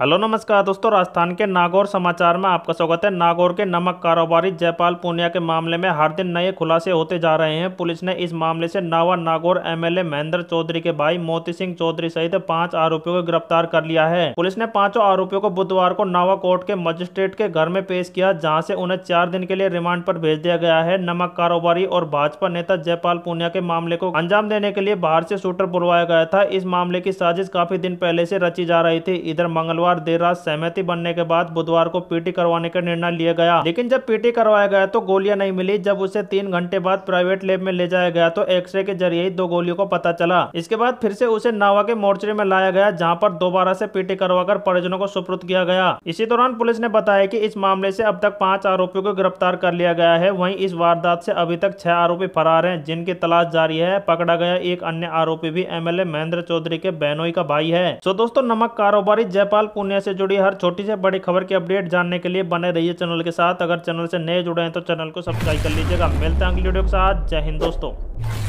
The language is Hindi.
हेलो नमस्कार दोस्तों राजस्थान के नागौर समाचार में आपका स्वागत है नागौर के नमक कारोबारी जयपाल पूनिया के मामले में हर दिन नए खुलासे होते जा रहे हैं पुलिस ने इस मामले से नावा नागौर एमएलए महेंद्र चौधरी के भाई मोती सिंह चौधरी सहित पांच आरोपियों को गिरफ्तार कर लिया है पुलिस ने पांचों आरोपियों को बुधवार को नावा कोर्ट के मजिस्ट्रेट के घर में पेश किया जहाँ से उन्हें चार दिन के लिए रिमांड पर भेज दिया गया है नमक कारोबारी और भाजपा नेता जयपाल पूनिया के मामले को अंजाम देने के लिए बाहर से शूटर बुलवाया गया था इस मामले की साजिश काफी दिन पहले से रची जा रही थी इधर मंगलवार शुक्रवार देर रात सहमति बनने के बाद बुधवार को पीटी करवाने का निर्णय लिया गया लेकिन जब पीटी करवाया गया तो गोलियां नहीं मिली जब उसे तीन घंटे बाद प्राइवेट लैब में ले जाया गया तो एक्सरे के जरिए ही दो गोलियों को पता चला इसके बाद फिर से उसे नावा के मोर्चरी में लाया गया जहाँ पर दोबारा ऐसी पीटी कर परिजनों को सुपुर्द किया गया इसी दौरान पुलिस ने बताया की इस मामले ऐसी अब तक पाँच आरोपियों को गिरफ्तार कर लिया गया है वही इस वारदात ऐसी अभी तक छह आरोपी फरार है जिनकी तलाश जारी है पकड़ा गया एक अन्य आरोपी भी एमएलए महेंद्र चौधरी के बहनोई का भाई है तो दोस्तों नमक कारोबारी जयपाल पुण्य से जुड़ी हर छोटी से बड़ी खबर की अपडेट जानने के लिए बने रहिए चैनल के साथ अगर चैनल से नए जुड़े हैं तो चैनल को सब्सक्राइब कर लीजिएगा मिलते हैं अगली वीडियो के साथ जय हिंद दोस्तों